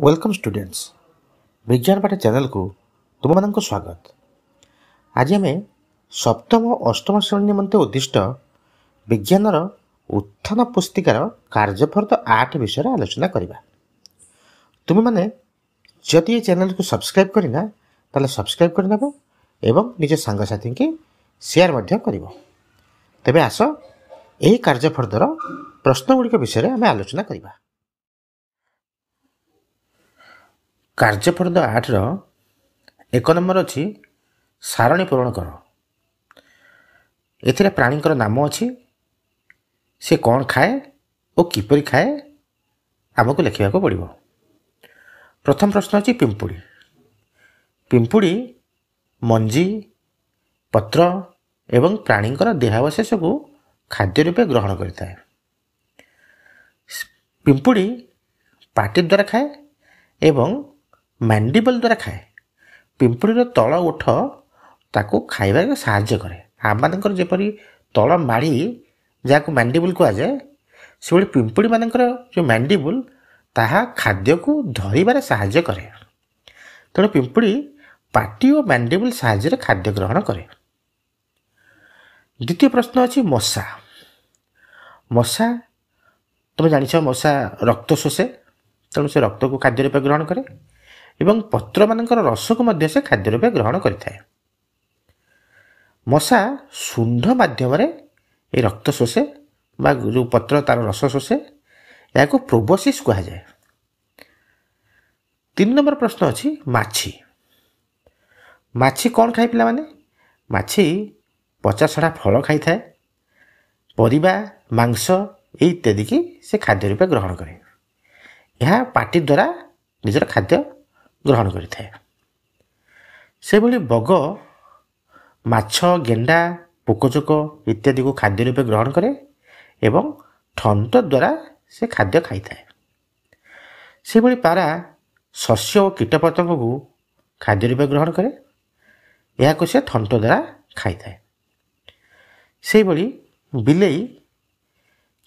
welcome students ବିଜ୍ଞାନ ପାଠ ଚ୍ୟାନେଲକୁ ତୁମମାନଙ୍କୁ ସ୍ୱାଗତ ଆଜି ଆମେ ସପ୍ତମ ଓ ଅଷ୍ଟମ ଶ୍ରେଣୀ ନିମନ୍ତେ ଉଦ୍ଦିଷ୍ଟ ବିଜ୍ଞାନର ଉତ୍ଥାନ ପୁସ୍ତିକାର କାର୍ଯ୍ୟପ୍ରଦ ଆର୍ଟ ବିଷୟରେ ଆଲୋଚନା କରିବା ତୁମେମାନେ ଯଦି ଏ ଚ୍ୟାନେଲକୁ ସବସ୍କ୍ରାଇବ୍ କରିନା ତାହେଲେ ସବସ୍କ୍ରାଇବ୍ କରିନେବ ଏବଂ ନିଜ ସାଙ୍ଗସାଥିଙ୍କୁ ସେୟାର ମଧ୍ୟ କରିବ ତେବେ ଆସ ଏହି କାର୍ଯ୍ୟଫର୍ଦ୍ଦର ପ୍ରଶ୍ନଗୁଡ଼ିକ ବିଷୟରେ ଆମେ ଆଲୋଚନା କରିବା କାର୍ଯ୍ୟପ୍ରଦ ଆଠର ଏକ ନମ୍ବର ଅଛି ସାରଣୀ ପୂରଣ କର ଏଥିରେ ପ୍ରାଣୀଙ୍କର ନାମ ଅଛି ସେ କ'ଣ ଖାଏ ଓ କିପରି ଖାଏ ଆମକୁ ଲେଖିବାକୁ ପଡ଼ିବ ପ୍ରଥମ ପ୍ରଶ୍ନ ଅଛି ପିମ୍ପୁଡ଼ି ପିମ୍ପୁଡ଼ି ମଞ୍ଜି ପତ୍ର ଏବଂ ପ୍ରାଣୀଙ୍କର ଦେହାବଶେଷକୁ ଖାଦ୍ୟ ରୂପେ ଗ୍ରହଣ କରିଥାଏ ପିମ୍ପୁଡ଼ି ପାଟି ଦ୍ୱାରା ଖାଏ ଏବଂ ମ୍ୟାଣ୍ଡିବଲ୍ ଦ୍ୱାରା ଖାଏ ପିମ୍ପୁଡ଼ିର ତଳ ଓଠ ତାକୁ ଖାଇବାକୁ ସାହାଯ୍ୟ କରେ ଆମମାନଙ୍କର ଯେପରି ତଳ ମାଢ଼ି ଯାହାକୁ ମ୍ୟାଣ୍ଡିବୁଲ୍ କୁହାଯାଏ ସେଭଳି ପିମ୍ପୁଡ଼ିମାନଙ୍କର ଯେଉଁ ମ୍ୟାଣ୍ଡିବୁଲ୍ ତାହା ଖାଦ୍ୟକୁ ଧରିବାରେ ସାହାଯ୍ୟ କରେ ତେଣୁ ପିମ୍ପୁଡ଼ି ପାଟି ଓ ମ୍ୟାଣ୍ଡିବୁଲ୍ ସାହାଯ୍ୟରେ ଖାଦ୍ୟ ଗ୍ରହଣ କରେ ଦ୍ୱିତୀୟ ପ୍ରଶ୍ନ ଅଛି ମଶା ମଶା ତୁମେ ଜାଣିଛ ମଶା ରକ୍ତ ଶୋଷେ ତେଣୁ ସେ ରକ୍ତକୁ ଖାଦ୍ୟ ରୂପେ ଗ୍ରହଣ କରେ ଏବଂ ପତ୍ରମାନଙ୍କର ରସକୁ ମଧ୍ୟ ସେ ଖାଦ୍ୟ ରୂପେ ଗ୍ରହଣ କରିଥାଏ ମଶା ଶୁଣ୍ଢ ମାଧ୍ୟମରେ ଏ ରକ୍ତ ଶୋଷେ ବା ଯେଉଁ ପତ୍ର ତା'ର ରସ ଶୋଷେ ଏହାକୁ ପ୍ରୋବୋସିସ୍ କୁହାଯାଏ ତିନି ନମ୍ବର ପ୍ରଶ୍ନ ଅଛି ମାଛି ମାଛି କ'ଣ ଖାଏ ପିଲାମାନେ ମାଛି ପଚାସଢ଼ା ଫଳ ଖାଇଥାଏ ପରିବା ମାଂସ ଏଇ ଇତ୍ୟାଦିକି ସେ ଖାଦ୍ୟ ରୂପେ ଗ୍ରହଣ କରେ ଏହା ପାଟି ଦ୍ୱାରା ନିଜର ଖାଦ୍ୟ ଗ୍ରହଣ କରିଥାଏ ସେଭଳି ବଗ ମାଛ ଗେଣ୍ଡା ପୋକଚୋକ ଇତ୍ୟାଦିକୁ ଖାଦ୍ୟ ରୂପେ ଗ୍ରହଣ କରେ ଏବଂ ଠଣ୍ଟ ଦ୍ୱାରା ସେ ଖାଦ୍ୟ ଖାଇଥାଏ ସେଭଳି ପାରା ଶସ୍ୟ ଓ କୀଟପତଙ୍ଗକୁ ଖାଦ୍ୟ ରୂପେ ଗ୍ରହଣ କରେ ଏହାକୁ ସେ ଥଣ୍ଟ ଦ୍ୱାରା ଖାଇଥାଏ ସେହିଭଳି ବିଲେଇ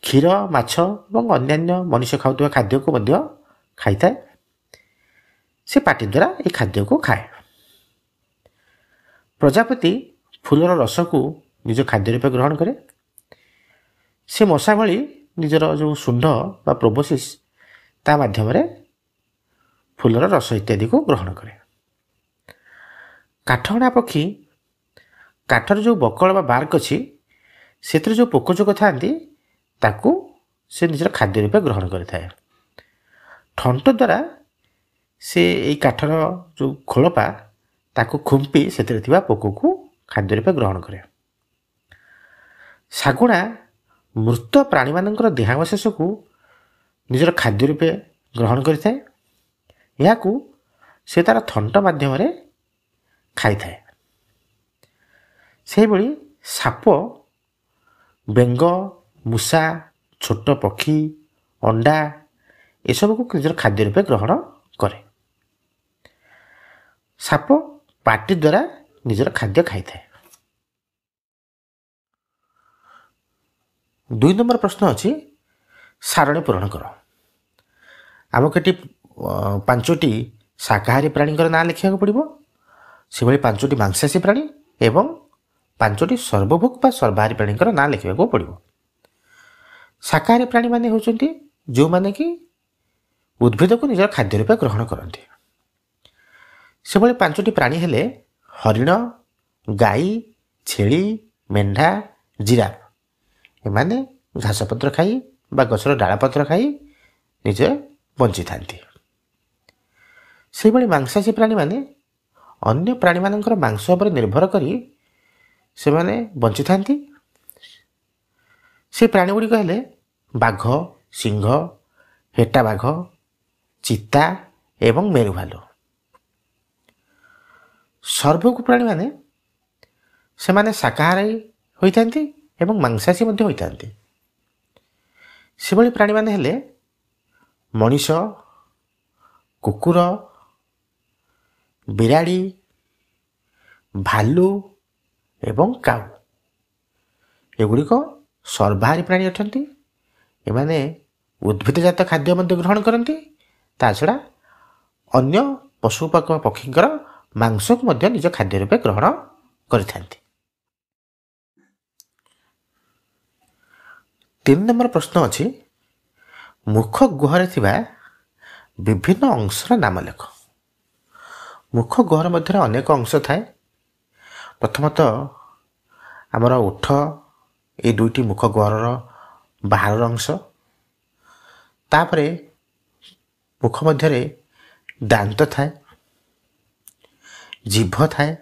କ୍ଷୀର ମାଛ ଏବଂ ଅନ୍ୟାନ୍ୟ ମଣିଷ ଖାଉଥିବା ଖାଦ୍ୟକୁ ମଧ୍ୟ ଖାଇଥାଏ ସେ ପାଟି ଦ୍ୱାରା ଏ ଖାଦ୍ୟକୁ ଖାଏ ପ୍ରଜାପତି ଫୁଲର ରସକୁ ନିଜ ଖାଦ୍ୟ ରୂପେ ଗ୍ରହଣ କରେ ସେ ମଶା ଭଳି ନିଜର ଯେଉଁ ଶୁଣ୍ଢ ବା ପ୍ରୋବୋସିସ୍ ତା ମାଧ୍ୟମରେ ଫୁଲର ରସ ଇତ୍ୟାଦିକୁ ଗ୍ରହଣ କରେ କାଠହଣା ପକ୍ଷୀ କାଠର ଯେଉଁ ବକଳ ବା ବାର୍କ ଅଛି ସେଥିରେ ଯେଉଁ ପୋକଚୋକ ଥାଆନ୍ତି ତାକୁ ସେ ନିଜର ଖାଦ୍ୟ ରୂପେ ଗ୍ରହଣ କରିଥାଏ ଥଣ୍ଟ ଦ୍ୱାରା ସେ ଏଇ କାଠର ଯେଉଁ ଖୋଳପା ତାକୁ ଖୁମ୍ପି ସେଥିରେ ଥିବା ପୋକକୁ ଖାଦ୍ୟ ରୂପେ ଗ୍ରହଣ କରେ ଶାଗୁଣା ମୃତ ପ୍ରାଣୀମାନଙ୍କର ଦେହାବଶେଷକୁ ନିଜର ଖାଦ୍ୟ ରୂପେ ଗ୍ରହଣ କରିଥାଏ ଏହାକୁ ସେ ତା'ର ଥଣ୍ଟ ମାଧ୍ୟମରେ ଖାଇଥାଏ ସେହିଭଳି ସାପ ବେଙ୍ଗ ମୂଷା ଛୋଟ ପକ୍ଷୀ ଅଣ୍ଡା ଏସବୁକୁ ନିଜର ଖାଦ୍ୟ ରୂପେ ଗ୍ରହଣ କରେ ସାପ ପାଟି ଦ୍ୱାରା ନିଜର ଖାଦ୍ୟ ଖାଇଥାଏ ଦୁଇ ନମ୍ବର ପ୍ରଶ୍ନ ଅଛି ସାରଣୀ ପୂରଣ କର ଆମକୁ ଏଠି ପାଞ୍ଚଟି ଶାକାହାରୀ ପ୍ରାଣୀଙ୍କର ନାଁ ଲେଖିବାକୁ ପଡ଼ିବ ସେଭଳି ପାଞ୍ଚଟି ମାଂସାଶୀ ପ୍ରାଣୀ ଏବଂ ପାଞ୍ଚଟି ସର୍ବଭୋଗ ବା ସର୍ବାହାରୀ ପ୍ରାଣୀଙ୍କର ନାଁ ଲେଖିବାକୁ ପଡ଼ିବ ଶାକାହାରୀ ପ୍ରାଣୀମାନେ ହେଉଛନ୍ତି ଯେଉଁମାନେ କି ଉଦ୍ଭିଦକୁ ନିଜର ଖାଦ୍ୟ ରୂପେ ଗ୍ରହଣ କରନ୍ତି ସେଭଳି ପାଞ୍ଚଟି ପ୍ରାଣୀ ହେଲେ ହରିଣ ଗାଈ ଛେଳି ମେଣ୍ଢା ଜିରାଫ ଏମାନେ ଘାସପତ୍ର ଖାଇ ବା ଗଛର ଡାଳପତ୍ର ଖାଇ ନିଜେ ବଞ୍ଚିଥାନ୍ତି ସେହିଭଳି ମାଂସାଶୀ ପ୍ରାଣୀମାନେ ଅନ୍ୟ ପ୍ରାଣୀମାନଙ୍କର ମାଂସ ଉପରେ ନିର୍ଭର କରି ସେମାନେ ବଞ୍ଚିଥାନ୍ତି ସେ ପ୍ରାଣୀଗୁଡ଼ିକ ହେଲେ ବାଘ ସିଂହ ହେଟାବାଘ ଚିତା ଏବଂ ମେରୁଭାଲୁ ସର୍ବକୁ ପ୍ରାଣୀମାନେ ସେମାନେ ଶାକାହାରୀ ହୋଇଥାନ୍ତି ଏବଂ ମାଂସାସୀ ମଧ୍ୟ ହୋଇଥାନ୍ତି ସେଭଳି ପ୍ରାଣୀମାନେ ହେଲେ ମଣିଷ କୁକୁର ବିରାଡ଼ି ଭାଲୁ ଏବଂ କାଉ ଏଗୁଡ଼ିକ ସର୍ବାହାରୀ ପ୍ରାଣୀ ଅଛନ୍ତି ଏମାନେ ଉଦ୍ଭିଦଜାତ ଖାଦ୍ୟ ମଧ୍ୟ ଗ୍ରହଣ କରନ୍ତି ତା ଛଡ଼ା ଅନ୍ୟ ପଶୁପକ୍ଷୀଙ୍କର ମାଂସକୁ ମଧ୍ୟ ନିଜ ଖାଦ୍ୟ ରୂପେ ଗ୍ରହଣ କରିଥାନ୍ତି ତିନି ନମ୍ବର ପ୍ରଶ୍ନ ଅଛି ମୁଖ ଗୁହରେ ଥିବା ବିଭିନ୍ନ ଅଂଶର ନାମ ଲେଖ ମୁଖ ଗୁହର ମଧ୍ୟରେ ଅନେକ ଅଂଶ ଥାଏ ପ୍ରଥମତଃ ଆମର ଓଠ ଏ ଦୁଇଟି ମୁଖ ଗୁହରର ବାହାରର ଅଂଶ ତାପରେ ମୁଖ ମଧ୍ୟରେ ଦାନ୍ତ ଥାଏ ଜିଭ ଥାଏ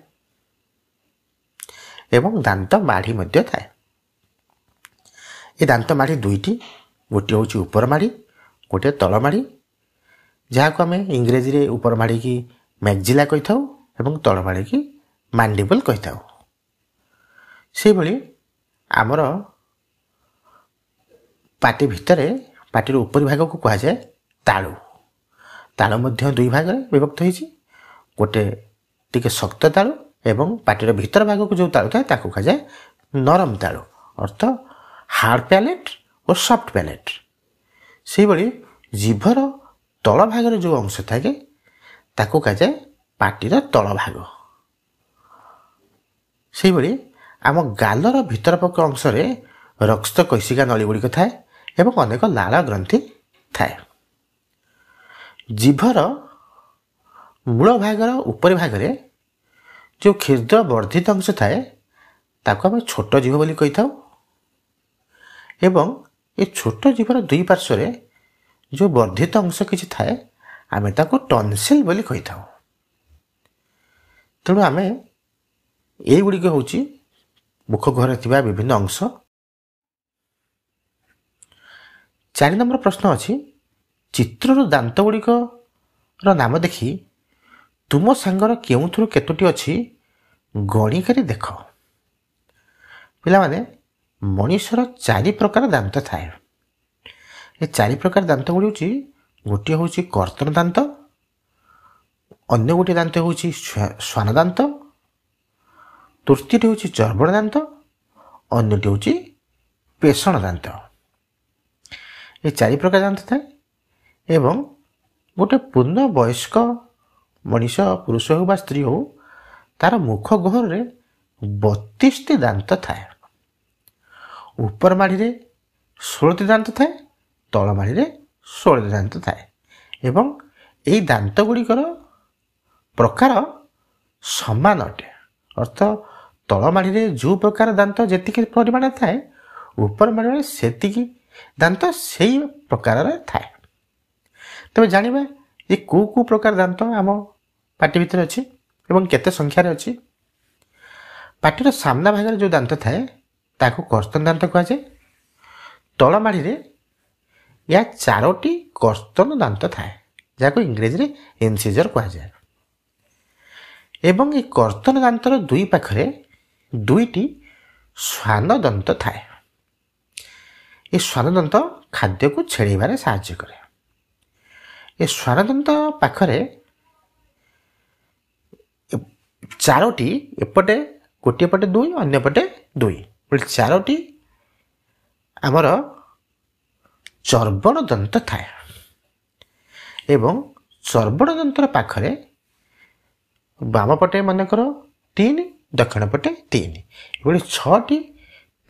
ଏବଂ ଦାନ୍ତ ମାଢ଼ି ମଧ୍ୟ ଥାଏ ଏ ଦାନ୍ତ ମାଢ଼ି ଦୁଇଟି ଗୋଟିଏ ହେଉଛି ଉପର ମାଢ଼ି ଗୋଟିଏ ତଳ ମାଢ଼ି ଯାହାକୁ ଆମେ ଇଂରେଜୀରେ ଉପର ମାଢ଼ିକି ମ୍ୟାଗଜିଲା କହିଥାଉ ଏବଂ ତଳ ମାଢ଼ିକି ମାଣ୍ଡିବଲ୍ କହିଥାଉ ସେହିଭଳି ଆମର ପାଟି ଭିତରେ ପାଟିର ଉପରି ଭାଗକୁ କୁହାଯାଏ ତାଳୁ ତାଳୁ ମଧ୍ୟ ଦୁଇ ଭାଗରେ ବିଭକ୍ତ ହୋଇଛି ଗୋଟିଏ ଟିକେ ଶକ୍ତ ତାଳୁ ଏବଂ ପାଟିର ଭିତର ଭାଗକୁ ଯେଉଁ ତାଳୁ ଥାଏ ତାକୁ କୁହାଯାଏ ନରମ ତାଳୁ ଅର୍ଥ ହାର୍ଡ଼ ପ୍ୟାଲେଟ୍ ଓ ସଫ୍ଟ ପ୍ୟାଲେଟ୍ ସେହିଭଳି ଜିଭର ତଳ ଭାଗରେ ଯେଉଁ ଅଂଶ ଥାଏ ତାକୁ କୁହାଯାଏ ପାଟିର ତଳ ଭାଗ ସେହିଭଳି ଆମ ଗାଲର ଭିତର ପକ୍ଷ ଅଂଶରେ ରକ୍ତ କୈଶିକା ନଳୀଗୁଡ଼ିକ ଥାଏ ଏବଂ ଅନେକ ଲାଳ ଗ୍ରନ୍ଥି ଥାଏ ଜିଭର ମୂଳ ଭାଗର ଉପରି ଭାଗରେ ଯେଉଁ କ୍ଷୁଦ୍ର ବର୍ଦ୍ଧିତ ଅଂଶ ଥାଏ ତାକୁ ଆମେ ଛୋଟ ଜୀବ ବୋଲି କହିଥାଉ ଏବଂ ଏ ଛୋଟ ଜୀବର ଦୁଇ ପାର୍ଶ୍ୱରେ ଯେଉଁ ବର୍ଦ୍ଧିତ ଅଂଶ କିଛି ଥାଏ ଆମେ ତାକୁ ଟନସିଲ୍ ବୋଲି କହିଥାଉ ତେଣୁ ଆମେ ଏଇଗୁଡ଼ିକ ହେଉଛି ମୁଖ ଗହ୍ୱରେ ଥିବା ବିଭିନ୍ନ ଅଂଶ ଚାରି ନମ୍ବର ପ୍ରଶ୍ନ ଅଛି ଚିତ୍ରରୁ ଦାନ୍ତଗୁଡ଼ିକର ନାମ ଦେଖି ତୁମ ସାଙ୍ଗର କେଉଁଥିରୁ କେତୋଟି ଅଛି ଗଣିକରି ଦେଖ ପିଲାମାନେ ମଣିଷର ଚାରି ପ୍ରକାର ଦାନ୍ତ ଥାଏ ଏ ଚାରି ପ୍ରକାର ଦାନ୍ତ ଗୁଡ଼ିକ ହେଉଛି ଗୋଟିଏ ହେଉଛି କର୍ତ୍ତନ ଦାନ୍ତ ଅନ୍ୟ ଗୋଟିଏ ଦାନ୍ତ ହେଉଛି ଶ୍ୱାନ ଦାନ୍ତ ତୃତୀୟଟି ହେଉଛି ଚର୍ବଣ ଦାନ୍ତ ଅନ୍ୟଟି ହେଉଛି ପେଷଣ ଦାନ୍ତ ଏ ଚାରି ପ୍ରକାର ଦାନ୍ତ ଥାଏ ଏବଂ ଗୋଟିଏ ପୂର୍ଣ୍ଣ ବୟସ୍କ ମଣିଷ ପୁରୁଷ ହେଉ ବା ସ୍ତ୍ରୀ ହେଉ ତା'ର ମୁଖ ଗହରରେ ବତିଶଟି ଦାନ୍ତ ଥାଏ ଉପର ମାଢ଼ିରେ ଷୋଳଟି ଦାନ୍ତ ଥାଏ ତଳ ମାଢ଼ିରେ ଷୋଳଟି ଦାନ୍ତ ଥାଏ ଏବଂ ଏହି ଦାନ୍ତ ଗୁଡ଼ିକର ପ୍ରକାର ସମାନ ଅଟେ ଅର୍ଥ ତଳ ମାଢ଼ିରେ ଯେଉଁ ପ୍ରକାର ଦାନ୍ତ ଯେତିକି ପରିମାଣରେ ଥାଏ ଉପର ମାଢ଼ିରେ ସେତିକି ଦାନ୍ତ ସେଇ ପ୍ରକାରରେ ଥାଏ ତେବେ ଜାଣିବା ଯେ କେଉଁ କେଉଁ ପ୍ରକାର ଦାନ୍ତ ଆମ ପାଟି ଭିତରେ ଅଛି ଏବଂ କେତେ ସଂଖ୍ୟାରେ ଅଛି ପାଟିର ସାମ୍ନା ଭାଗରେ ଯେଉଁ ଦାନ୍ତ ଥାଏ ତାକୁ କର୍ତ୍ତନ ଦାନ୍ତ କୁହାଯାଏ ତଳ ମାଢ଼ିରେ ଏହା ଚାରୋଟି କର୍ତ୍ତନ ଦାନ୍ତ ଥାଏ ଯାହାକୁ ଇଂରେଜୀରେ ଇନ୍ସିଜର କୁହାଯାଏ ଏବଂ ଏ କର୍ତ୍ତନ ଦାନ୍ତର ଦୁଇ ପାଖରେ ଦୁଇଟି ଶ୍ୱାନ ଦନ୍ତ ଥାଏ ଏ ଶ୍ୱାନଦନ୍ତ ଖାଦ୍ୟକୁ ଛେଡ଼େଇବାରେ ସାହାଯ୍ୟ କରେ ଏ ଶ୍ୱାନଦନ୍ତ ପାଖରେ ଚାରୋଟି ଏପଟେ ଗୋଟିଏ ପଟେ ଦୁଇ ଅନ୍ୟ ପଟେ ଦୁଇ ବୋଲି ଚାରୋଟି ଆମର ଚର୍ବଣ ଦନ୍ତ ଥାଏ ଏବଂ ଚର୍ବଣ ଦନ୍ତର ପାଖରେ ବାମ ପଟେ ମନେକର ତିନି ଦକ୍ଷିଣ ପଟେ ତିନି ଏଭଳି ଛଅଟି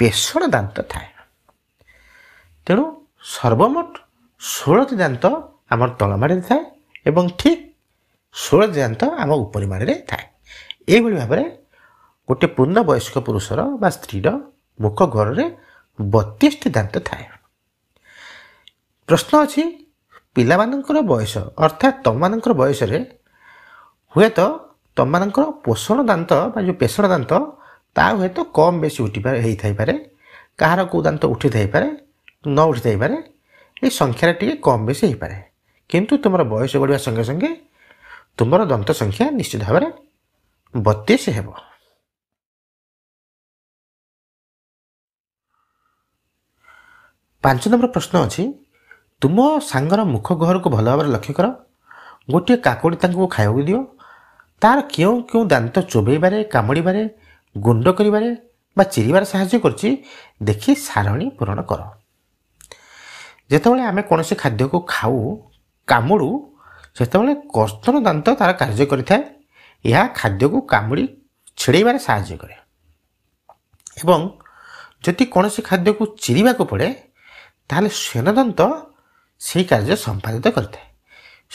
ପେଷଣ ଦାନ୍ତ ଥାଏ ତେଣୁ ସର୍ବମୋଟ ଷୋହଳଟି ଦାନ୍ତ ଆମର ତଳମାଡ଼ିରେ ଥାଏ ଏବଂ ଠିକ୍ ଷୋହଳଟି ଦାନ୍ତ ଆମ ଉପରିମାଡ଼ିରେ ଥାଏ ଏହିଭଳି ଭାବରେ ଗୋଟେ ପୂର୍ଣ୍ଣ ବୟସ୍କ ପୁରୁଷର ବା ସ୍ତ୍ରୀର ମୁଖ ଘରରେ ବତିଶଟି ଦାନ୍ତ ଥାଏ ପ୍ରଶ୍ନ ଅଛି ପିଲାମାନଙ୍କର ବୟସ ଅର୍ଥାତ୍ ତମମାନଙ୍କର ବୟସରେ ହୁଏତ ତମମାନଙ୍କର ପୋଷଣ ଦାନ୍ତ ବା ଯେଉଁ ପେଷଣ ଦାନ୍ତ ତା ହୁଏତ କମ୍ ବେଶୀ ଉଠିପାରେ ହେଇଥାଇପାରେ କାହାର କେଉଁ ଦାନ୍ତ ଉଠିଥାଇପାରେ ନ ଉଠିଥାଇପାରେ ଏ ସଂଖ୍ୟାରେ ଟିକେ କମ୍ ବେଶୀ ହେଇପାରେ କିନ୍ତୁ ତୁମର ବୟସ ବଢ଼ିବା ସଙ୍ଗେ ସଙ୍ଗେ ତୁମର ଦନ୍ତ ସଂଖ୍ୟା ନିଶ୍ଚିତ ଭାବରେ ବତିଶ ହେବ ପାଞ୍ଚ ନମ୍ବର ପ୍ରଶ୍ନ ଅଛି ତୁମ ସାଙ୍ଗର ମୁଖ ଗହରକୁ ଭଲ ଭାବରେ ଲକ୍ଷ୍ୟ କର ଗୋଟିଏ କାକୁଡ଼ି ତାଙ୍କୁ ଖାଇବାକୁ ଦିଅ ତା'ର କେଉଁ କେଉଁ ଦାନ୍ତ ଚୋବେଇବାରେ କାମୁଡ଼ିବାରେ ଗୁଣ୍ଡ କରିବାରେ ବା ଚିରିବାରେ ସାହାଯ୍ୟ କରୁଛି ଦେଖି ସାରଣୀ ପୂରଣ କର ଯେତେବେଳେ ଆମେ କୌଣସି ଖାଦ୍ୟକୁ ଖାଉ କାମୁଡ଼ୁ ସେତେବେଳେ କର୍ତ୍ତନ ଦାନ୍ତ ତା'ର କାର୍ଯ୍ୟ କରିଥାଏ ଏହା ଖାଦ୍ୟକୁ କାମୁଡ଼ି ଛିଡ଼େଇବାରେ ସାହାଯ୍ୟ କରେ ଏବଂ ଯଦି କୌଣସି ଖାଦ୍ୟକୁ ଚିରିବାକୁ ପଡ଼େ ତାହେଲେ ଶ୍ଵେନଦନ୍ତ ସେହି କାର୍ଯ୍ୟ ସମ୍ପାଦିତ କରିଥାଏ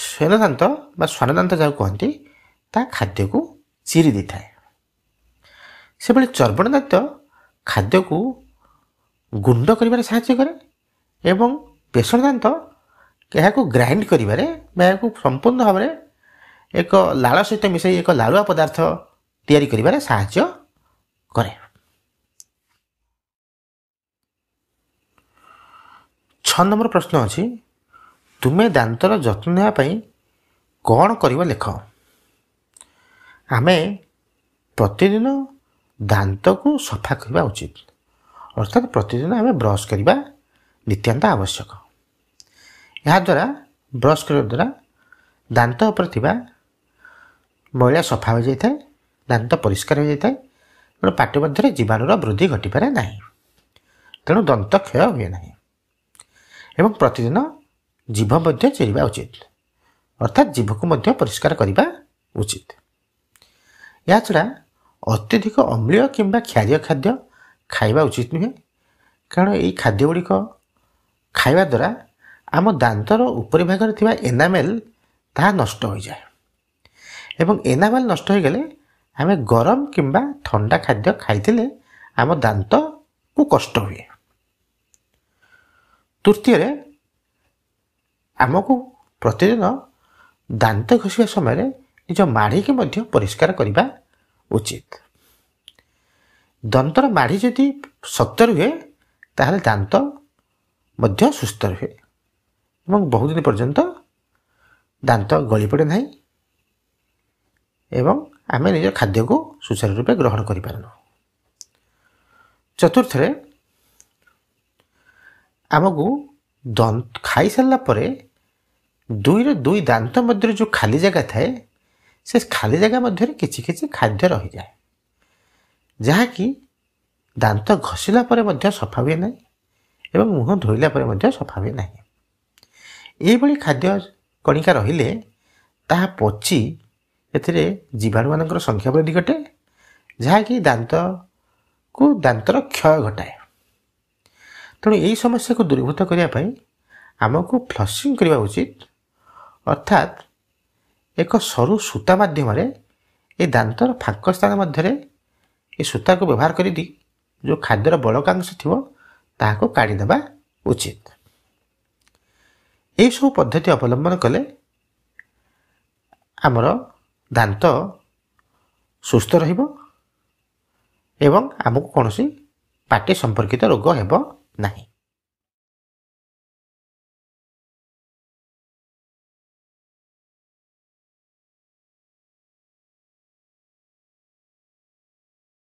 ଶ୍ଵେନଦାନ୍ତ ବା ଶ୍ୱାନଦାନ୍ତ ଯାହାକୁ କୁହନ୍ତି ତା ଖାଦ୍ୟକୁ ଚିରି ଦେଇଥାଏ ସେଭଳି ଚର୍ବଣ ଦାନ୍ତ ଖାଦ୍ୟକୁ ଗୁଣ୍ଡ କରିବାରେ ସାହାଯ୍ୟ କରେ ଏବଂ ପେଷଣ ଦାନ୍ତ ଏହାକୁ ଗ୍ରାଇଣ୍ଡ କରିବାରେ ବା ଏହାକୁ ସମ୍ପୂର୍ଣ୍ଣ ଭାବରେ ଏକ ଲାଳ ସହିତ ମିଶାଇ ଏକ ଲାଳୁଆ ପଦାର୍ଥ ତିଆରି କରିବାରେ ସାହାଯ୍ୟ କରେ ଛଅ ନମ୍ବର ପ୍ରଶ୍ନ ଅଛି ତୁମେ ଦାନ୍ତର ଯତ୍ନ ନେବା ପାଇଁ କ'ଣ କରିବ ଲେଖ ଆମେ ପ୍ରତିଦିନ ଦାନ୍ତକୁ ସଫା କରିବା ଉଚିତ ଅର୍ଥାତ୍ ପ୍ରତିଦିନ ଆମେ ବ୍ରଶ କରିବା ନିତ୍ୟାନ୍ତ ଆବଶ୍ୟକ ଏହାଦ୍ୱାରା ବ୍ରଶ କରିବା ଦ୍ୱାରା ଦାନ୍ତ ଉପରେ ଥିବା ମଇଳା ସଫା ହୋଇଯାଇଥାଏ ଦାନ୍ତ ପରିଷ୍କାର ହୋଇଯାଇଥାଏ ତେଣୁ ପାଟି ମଧ୍ୟରେ ଜୀବାଣୁର ବୃଦ୍ଧି ଘଟିପାରେ ନାହିଁ ତେଣୁ ଦନ୍ତ କ୍ଷୟ ହୁଏ ନାହିଁ ଏବଂ ପ୍ରତିଦିନ ଜିଭ ମଧ୍ୟ ଚିରିବା ଉଚିତ ଅର୍ଥାତ୍ ଜିଭକୁ ମଧ୍ୟ ପରିଷ୍କାର କରିବା ଉଚିତ ଏହାଛଡ଼ା ଅତ୍ୟଧିକ ଅମ୍ଳୀୟ କିମ୍ବା କ୍ଷାରୀୟ ଖାଦ୍ୟ ଖାଇବା ଉଚିତ ନୁହେଁ କାରଣ ଏହି ଖାଦ୍ୟ ଗୁଡ଼ିକ ଖାଇବା ଦ୍ୱାରା ଆମ ଦାନ୍ତର ଉପରି ଭାଗରେ ଥିବା ଏନାମେଲ ତାହା ନଷ୍ଟ ହୋଇଯାଏ ଏବଂ ଏନାମେଲ ନଷ୍ଟ ହୋଇଗଲେ ଆମେ ଗରମ କିମ୍ବା ଥଣ୍ଡା ଖାଦ୍ୟ ଖାଇଥିଲେ ଆମ ଦାନ୍ତକୁ କଷ୍ଟ ହୁଏ ତୃତୀୟରେ ଆମକୁ ପ୍ରତିଦିନ ଦାନ୍ତ ଘଷିବା ସମୟରେ ନିଜ ମାଢ଼ିକି ମଧ୍ୟ ପରିଷ୍କାର କରିବା ଉଚିତ ଦନ୍ତର ମାଢ଼ି ଯଦି ଶକ୍ତ ରୁହେ ତାହେଲେ ଦାନ୍ତ ମଧ୍ୟ ସୁସ୍ଥ ରୁହେ ଏବଂ ବହୁତ ଦିନ ପର୍ଯ୍ୟନ୍ତ ଦାନ୍ତ ଗଳିପଡ଼େ ନାହିଁ ଏବଂ ଆମେ ନିଜ ଖାଦ୍ୟକୁ ସୁଚାରୁ ରୂପେ ଗ୍ରହଣ କରିପାରୁନୁ ଚତୁର୍ଥରେ ଆମକୁ ଖାଇସାରିଲା ପରେ ଦୁଇର ଦୁଇ ଦାନ୍ତ ମଧ୍ୟରେ ଯେଉଁ ଖାଲି ଜାଗା ଥାଏ ସେ ଖାଲି ଜାଗା ମଧ୍ୟରେ କିଛି କିଛି ଖାଦ୍ୟ ରହିଯାଏ ଯାହାକି ଦାନ୍ତ ଘଷିଲା ପରେ ମଧ୍ୟ ସଫା ହୁଏ ନାହିଁ ଏବଂ ମୁହଁ ଧୋଇଲା ପରେ ମଧ୍ୟ ସଫା ହୁଏ ନାହିଁ ଏଇଭଳି ଖାଦ୍ୟ କଣିକା ରହିଲେ ତାହା ପଚି ଏଥିରେ ଜୀବାଣୁମାନଙ୍କର ସଂଖ୍ୟା ବୃଦ୍ଧି ଘଟେ ଯାହାକି ଦାନ୍ତକୁ ଦାନ୍ତର କ୍ଷୟ ଘଟାଏ ତେଣୁ ଏହି ସମସ୍ୟାକୁ ଦୂରୀଭୂତ କରିବା ପାଇଁ ଆମକୁ ଫ୍ଲସିଂ କରିବା ଉଚିତ ଅର୍ଥାତ୍ ଏକ ସରୁ ସୂତା ମାଧ୍ୟମରେ ଏ ଦାନ୍ତର ଫାଙ୍କ ସ୍ଥାନ ମଧ୍ୟରେ ଏ ସୂତାକୁ ବ୍ୟବହାର କରିଦେଇ ଯେଉଁ ଖାଦ୍ୟର ବଳକାଂଶ ଥିବ ତାହାକୁ କାଢ଼ିଦେବା ଉଚିତ ଏହିସବୁ ପଦ୍ଧତି ଅବଲମ୍ବନ କଲେ ଆମର ଦାନ୍ତ ସୁସ୍ଥ ରହିବ ଏବଂ ଆମକୁ କୌଣସି ପାଟି ସମ୍ପର୍କିତ ରୋଗ ହେବ ନାହିଁ